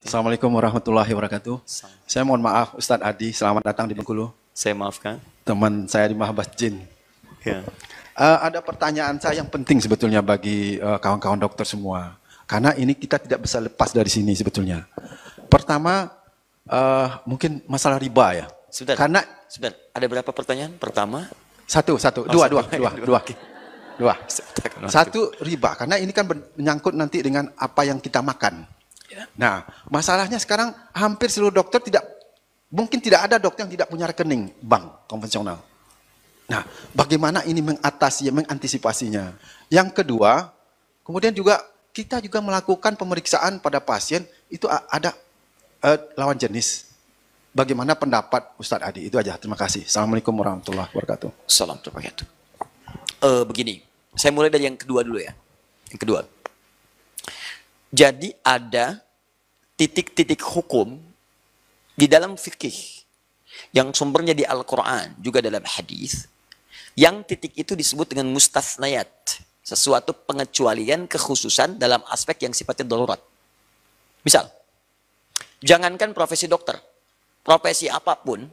Assalamualaikum warahmatullahi wabarakatuh. Saya mohon maaf Ustadz Adi, selamat datang di Bengkulu. Saya maafkan. Teman saya di Mahabas Jin. Ya. Uh, ada pertanyaan saya yang penting sebetulnya bagi kawan eh, kawan-kawan dokter semua. Karena ini kita tidak bisa lepas dari sini sebetulnya. Pertama, uh, mungkin masalah riba ya. Sebentar, Karena, sebentar. ada berapa pertanyaan? Pertama? Satu, satu. Oh, dua, dua, dua. dua. Dua. Satu riba, karena ini kan menyangkut nanti dengan apa yang kita makan. Ya. Nah, masalahnya sekarang hampir seluruh dokter tidak mungkin tidak ada dokter yang tidak punya rekening bank konvensional. Nah, bagaimana ini mengatasi, mengantisipasinya? Yang kedua, kemudian juga kita juga melakukan pemeriksaan pada pasien itu ada eh, lawan jenis. Bagaimana pendapat Ustadz Adi? Itu aja. Terima kasih. Assalamualaikum warahmatullahi wabarakatuh. Salam wabarakatuh. Uh, begini, saya mulai dari yang kedua dulu ya. Yang kedua. Jadi ada titik-titik hukum di dalam fikih yang sumbernya di Al-Quran juga dalam hadis yang titik itu disebut dengan mustasnayat sesuatu pengecualian kekhususan dalam aspek yang sifatnya darurat misal jangankan profesi dokter profesi apapun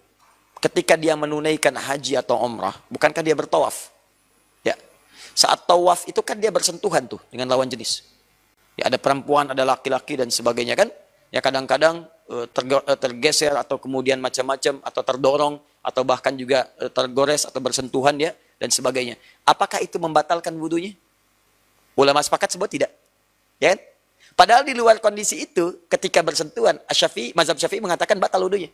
ketika dia menunaikan haji atau omrah bukankah dia bertawaf ya saat tawaf itu kan dia bersentuhan tuh dengan lawan jenis ya ada perempuan ada laki-laki dan sebagainya kan ya kadang-kadang eh, eh, tergeser atau kemudian macam-macam atau terdorong atau bahkan juga eh, tergores atau bersentuhan ya dan sebagainya. Apakah itu membatalkan wudhunya? Ulama sepakat sebut tidak. Ya kan? Padahal di luar kondisi itu ketika bersentuhan Asyafi, mazhab Syafi'i mengatakan batal wudhunya.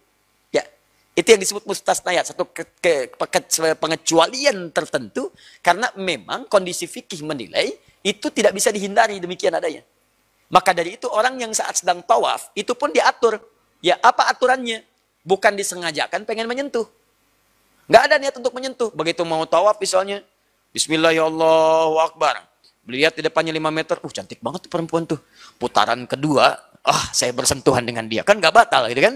Ya. Itu yang disebut ya satu ke, ke, ke, pengecualian tertentu karena memang kondisi fikih menilai itu tidak bisa dihindari demikian adanya. Maka dari itu orang yang saat sedang tawaf itu pun diatur. Ya apa aturannya? Bukan disengajakan pengen menyentuh. Nggak ada niat untuk menyentuh. Begitu mau tawaf misalnya, Bismillah ya Allah, Akbar. Lihat di depannya 5 meter, uh cantik banget tuh perempuan tuh. Putaran kedua, ah saya bersentuhan dengan dia. Kan nggak batal gitu kan?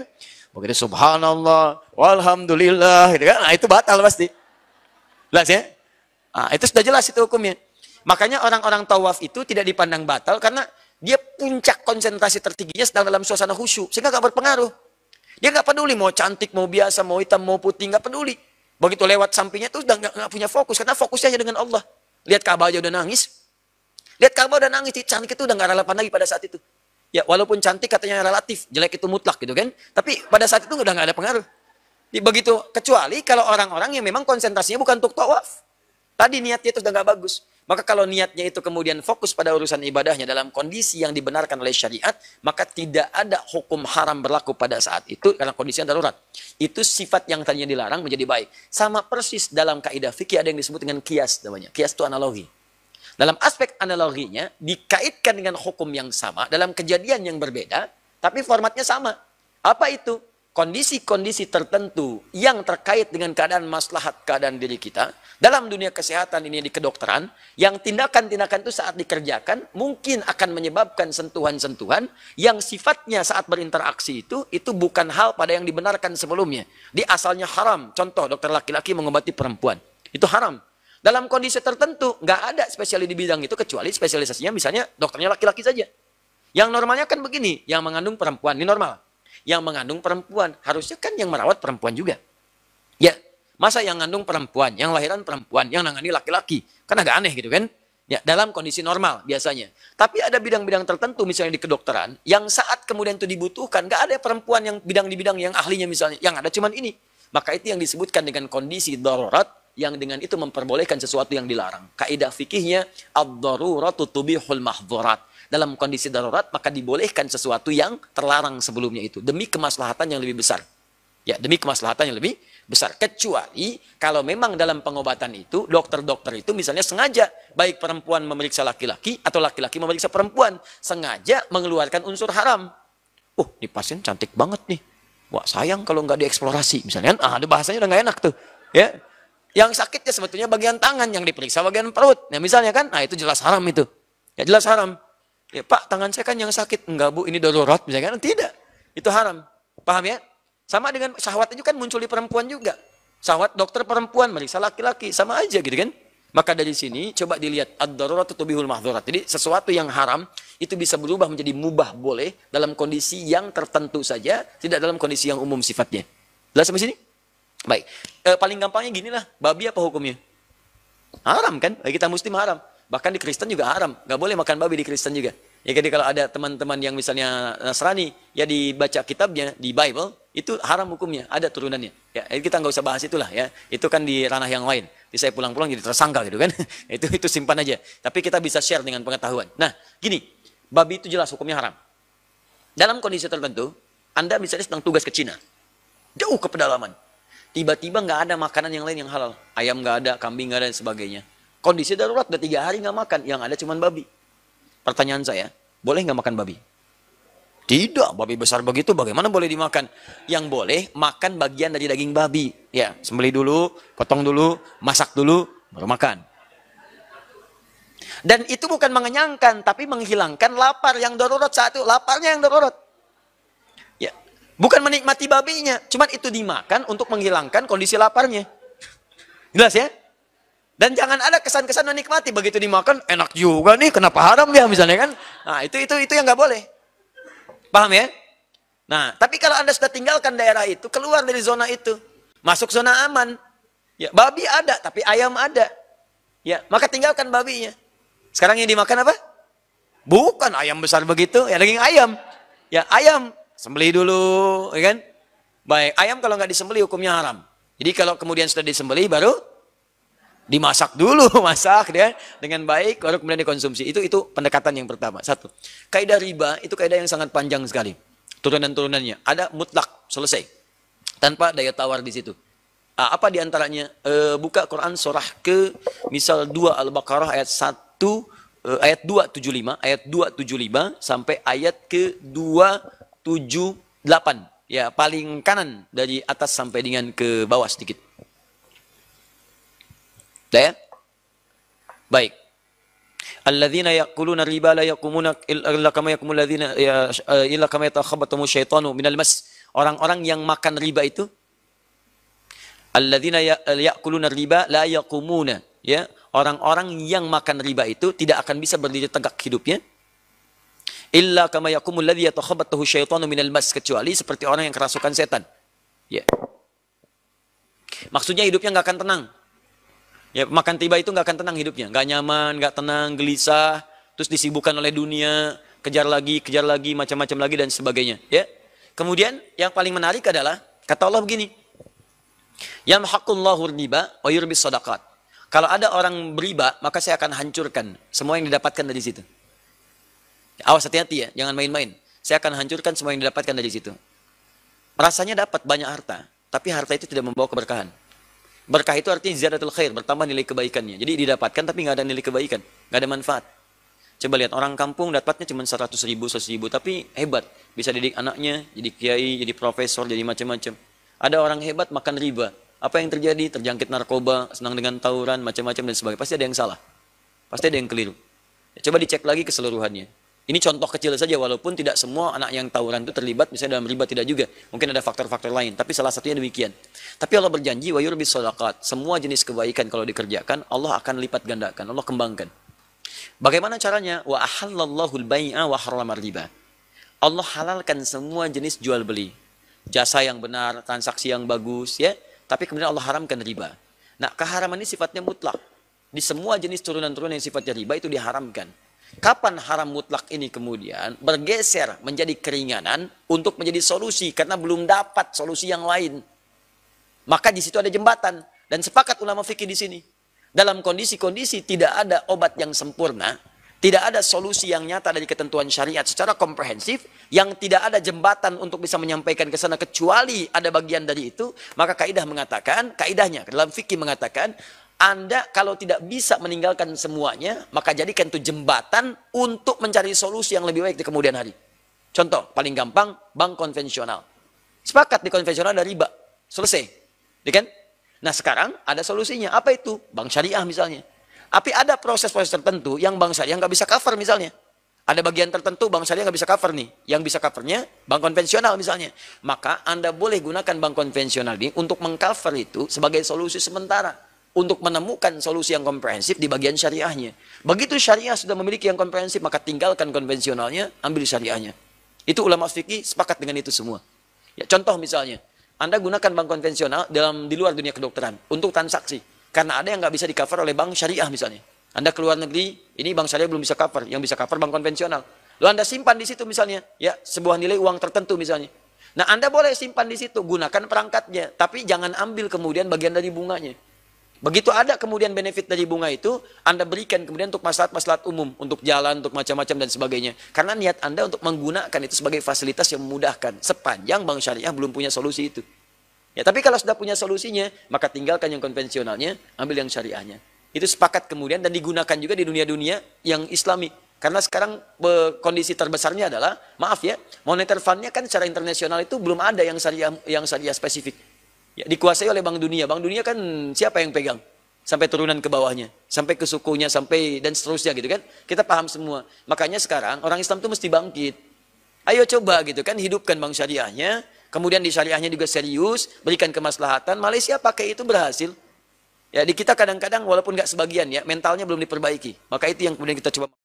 Begitu subhanallah, walhamdulillah gitu kan? Nah itu batal pasti. Jelas ya? Nah, itu sudah jelas itu hukumnya. Makanya orang-orang tawaf itu tidak dipandang batal karena dia puncak konsentrasi tertingginya sedang dalam suasana khusyuk sehingga gak berpengaruh dia gak peduli mau cantik mau biasa mau hitam mau putih gak peduli begitu lewat sampingnya tuh udah gak punya fokus karena fokusnya hanya dengan Allah lihat Ka'bah aja udah nangis lihat Ka'bah udah nangis cantik itu udah gak relevan lagi pada saat itu ya walaupun cantik katanya relatif jelek itu mutlak gitu kan tapi pada saat itu udah gak ada pengaruh ya, begitu kecuali kalau orang-orang yang memang konsentrasinya bukan untuk tawaf tadi niatnya itu udah gak bagus maka kalau niatnya itu kemudian fokus pada urusan ibadahnya dalam kondisi yang dibenarkan oleh syariat, maka tidak ada hukum haram berlaku pada saat itu karena kondisinya darurat. Itu sifat yang tadinya dilarang menjadi baik. Sama persis dalam kaidah fikih ada yang disebut dengan kias namanya. Kias itu analogi. Dalam aspek analoginya dikaitkan dengan hukum yang sama dalam kejadian yang berbeda, tapi formatnya sama. Apa itu? kondisi-kondisi tertentu yang terkait dengan keadaan maslahat keadaan diri kita dalam dunia kesehatan ini di kedokteran yang tindakan-tindakan itu saat dikerjakan mungkin akan menyebabkan sentuhan-sentuhan yang sifatnya saat berinteraksi itu itu bukan hal pada yang dibenarkan sebelumnya di asalnya haram contoh dokter laki-laki mengobati perempuan itu haram dalam kondisi tertentu nggak ada spesialis di bidang itu kecuali spesialisasinya misalnya dokternya laki-laki saja yang normalnya kan begini yang mengandung perempuan ini normal yang mengandung perempuan. Harusnya kan yang merawat perempuan juga. Ya, masa yang mengandung perempuan, yang lahiran perempuan, yang nangani laki-laki. Kan agak aneh gitu kan? Ya, dalam kondisi normal biasanya. Tapi ada bidang-bidang tertentu misalnya di kedokteran yang saat kemudian itu dibutuhkan, gak ada perempuan yang bidang di bidang yang ahlinya misalnya, yang ada cuman ini. Maka itu yang disebutkan dengan kondisi darurat yang dengan itu memperbolehkan sesuatu yang dilarang. Kaidah fikihnya ad-daruratu tubihul mahdurat dalam kondisi darurat maka dibolehkan sesuatu yang terlarang sebelumnya itu demi kemaslahatan yang lebih besar. Ya, demi kemaslahatan yang lebih besar. Kecuali kalau memang dalam pengobatan itu dokter-dokter itu misalnya sengaja baik perempuan memeriksa laki-laki atau laki-laki memeriksa perempuan sengaja mengeluarkan unsur haram. oh, ini pasien cantik banget nih. Wah sayang kalau nggak dieksplorasi misalnya. Ah, ada bahasanya udah nggak enak tuh. Ya, yang sakitnya sebetulnya bagian tangan yang diperiksa bagian perut. Nah misalnya kan, nah itu jelas haram itu. Ya jelas haram. Ya, Pak, tangan saya kan yang sakit. Enggak, Bu, ini darurat misalkan. Tidak. Itu haram. Paham ya? Sama dengan syahwat itu kan muncul di perempuan juga. Syahwat dokter perempuan meriksa laki-laki, sama aja gitu kan? Maka dari sini coba dilihat ad darurat tubihul mahdurat. Jadi sesuatu yang haram itu bisa berubah menjadi mubah boleh dalam kondisi yang tertentu saja, tidak dalam kondisi yang umum sifatnya. Jelas sampai sini? Baik. E, paling gampangnya ginilah, babi apa hukumnya? Haram kan? Bagi kita muslim haram. Bahkan di Kristen juga haram, nggak boleh makan babi di Kristen juga. Ya jadi kalau ada teman-teman yang misalnya Nasrani, ya dibaca kitabnya di Bible, itu haram hukumnya, ada turunannya. Ya, kita nggak usah bahas itulah ya. Itu kan di ranah yang lain. Jadi saya pulang-pulang jadi tersangka gitu kan. itu itu simpan aja. Tapi kita bisa share dengan pengetahuan. Nah, gini, babi itu jelas hukumnya haram. Dalam kondisi tertentu, Anda misalnya sedang tugas ke Cina. Jauh ke pedalaman. Tiba-tiba nggak ada makanan yang lain yang halal. Ayam nggak ada, kambing nggak ada, dan sebagainya. Kondisi darurat, udah tiga hari nggak makan, yang ada cuman babi. Pertanyaan saya, boleh nggak makan babi? Tidak, babi besar begitu bagaimana boleh dimakan? Yang boleh makan bagian dari daging babi. Ya, sembelih dulu, potong dulu, masak dulu, baru makan. Dan itu bukan mengenyangkan, tapi menghilangkan lapar yang darurat satu, laparnya yang darurat. Ya, bukan menikmati babinya, cuman itu dimakan untuk menghilangkan kondisi laparnya. Jelas ya? Dan jangan ada kesan-kesan menikmati begitu dimakan enak juga nih kenapa haram ya misalnya kan. Nah, itu itu itu yang nggak boleh. Paham ya? Nah, tapi kalau Anda sudah tinggalkan daerah itu, keluar dari zona itu, masuk zona aman. Ya, babi ada tapi ayam ada. Ya, maka tinggalkan babinya. Sekarang yang dimakan apa? Bukan ayam besar begitu, ya daging ayam. Ya, ayam sembelih dulu, ya kan? Baik, ayam kalau nggak disembelih hukumnya haram. Jadi kalau kemudian sudah disembelih baru dimasak dulu masak ya dengan baik baru kemudian dikonsumsi itu itu pendekatan yang pertama satu kaidah riba itu kaidah yang sangat panjang sekali turunan-turunannya ada mutlak selesai tanpa daya tawar di situ ah, apa diantaranya eh, buka Quran surah ke misal dua Al-Baqarah ayat satu eh, ayat dua 1 lima ayat 275 ayat lima sampai ayat ke dua tujuh delapan ya paling kanan dari atas sampai dengan ke bawah sedikit Ya? Baik. Alladzina yaquluna riba la yaqumuna illa kama yaqumul ladzina ya, eh, illa kama yatakhabbatu syaitanu minal mas. Orang-orang yang makan riba itu alladzina yaquluna eh, riba la yaqumuna ya orang-orang yang makan riba itu tidak akan bisa berdiri tegak hidupnya illa kama yaqumul ladzi yatakhabbatu syaitanu minal mas kecuali seperti orang yang kerasukan setan ya maksudnya hidupnya enggak akan tenang Ya, makan tiba itu nggak akan tenang hidupnya, nggak nyaman, nggak tenang, gelisah, terus disibukkan oleh dunia, kejar lagi, kejar lagi, macam-macam lagi dan sebagainya. Ya. Kemudian yang paling menarik adalah kata Allah begini, hakun yang Yamhaqullahu riba ayur bis sodakat. Kalau ada orang beriba, maka saya akan hancurkan semua yang didapatkan dari situ. Awas hati-hati ya, jangan main-main. Saya akan hancurkan semua yang didapatkan dari situ. Rasanya dapat banyak harta, tapi harta itu tidak membawa keberkahan. Berkah itu artinya ziyadatul khair, bertambah nilai kebaikannya. Jadi didapatkan tapi nggak ada nilai kebaikan, nggak ada manfaat. Coba lihat orang kampung dapatnya cuma 100 ribu, 100 ribu, tapi hebat. Bisa didik anaknya, jadi kiai, jadi profesor, jadi macam-macam. Ada orang hebat makan riba. Apa yang terjadi? Terjangkit narkoba, senang dengan tawuran, macam-macam dan sebagainya. Pasti ada yang salah. Pasti ada yang keliru. Ya, coba dicek lagi keseluruhannya. Ini contoh kecil saja walaupun tidak semua anak yang tawuran itu terlibat misalnya dalam riba tidak juga. Mungkin ada faktor-faktor lain, tapi salah satunya demikian. Tapi Allah berjanji wa yurbi sadaqat, Semua jenis kebaikan kalau dikerjakan Allah akan lipat gandakan, Allah kembangkan. Bagaimana caranya? Wa ahallallahu al-bai'a wa harrama riba. Allah halalkan semua jenis jual beli. Jasa yang benar, transaksi yang bagus ya, tapi kemudian Allah haramkan riba. Nah, keharaman ini sifatnya mutlak. Di semua jenis turunan-turunan yang sifatnya riba itu diharamkan. Kapan haram mutlak ini kemudian bergeser menjadi keringanan untuk menjadi solusi karena belum dapat solusi yang lain. Maka di situ ada jembatan dan sepakat ulama fikih di sini. Dalam kondisi-kondisi tidak ada obat yang sempurna, tidak ada solusi yang nyata dari ketentuan syariat secara komprehensif yang tidak ada jembatan untuk bisa menyampaikan ke sana kecuali ada bagian dari itu maka kaidah mengatakan kaidahnya dalam fikih mengatakan anda kalau tidak bisa meninggalkan semuanya, maka jadikan itu jembatan untuk mencari solusi yang lebih baik di kemudian hari. Contoh, paling gampang, bank konvensional. Sepakat di konvensional ada riba. Selesai. Ya kan? Nah sekarang ada solusinya. Apa itu? Bank syariah misalnya. Tapi ada proses-proses tertentu yang bank syariah nggak bisa cover misalnya. Ada bagian tertentu bank syariah nggak bisa cover nih. Yang bisa covernya bank konvensional misalnya. Maka Anda boleh gunakan bank konvensional ini untuk mengcover itu sebagai solusi sementara untuk menemukan solusi yang komprehensif di bagian syariahnya. Begitu syariah sudah memiliki yang komprehensif, maka tinggalkan konvensionalnya, ambil syariahnya. Itu ulama fikih sepakat dengan itu semua. Ya, contoh misalnya, Anda gunakan bank konvensional dalam di luar dunia kedokteran untuk transaksi. Karena ada yang nggak bisa di cover oleh bank syariah misalnya. Anda keluar negeri, ini bank syariah belum bisa cover, yang bisa cover bank konvensional. Lalu Anda simpan di situ misalnya, ya sebuah nilai uang tertentu misalnya. Nah, Anda boleh simpan di situ, gunakan perangkatnya, tapi jangan ambil kemudian bagian dari bunganya. Begitu ada kemudian benefit dari bunga itu, Anda berikan kemudian untuk masalah-masalah umum, untuk jalan, untuk macam-macam dan sebagainya. Karena niat Anda untuk menggunakan itu sebagai fasilitas yang memudahkan sepanjang bank syariah belum punya solusi itu. Ya, tapi kalau sudah punya solusinya, maka tinggalkan yang konvensionalnya, ambil yang syariahnya. Itu sepakat kemudian dan digunakan juga di dunia-dunia yang islami. Karena sekarang kondisi terbesarnya adalah, maaf ya, moneter fundnya kan secara internasional itu belum ada yang syariah yang syariah spesifik ya, dikuasai oleh bank dunia. Bank dunia kan siapa yang pegang? Sampai turunan ke bawahnya, sampai ke sukunya, sampai dan seterusnya gitu kan. Kita paham semua. Makanya sekarang orang Islam tuh mesti bangkit. Ayo coba gitu kan, hidupkan bank syariahnya, kemudian di syariahnya juga serius, berikan kemaslahatan. Malaysia pakai itu berhasil. Ya di kita kadang-kadang walaupun nggak sebagian ya, mentalnya belum diperbaiki. Maka itu yang kemudian kita coba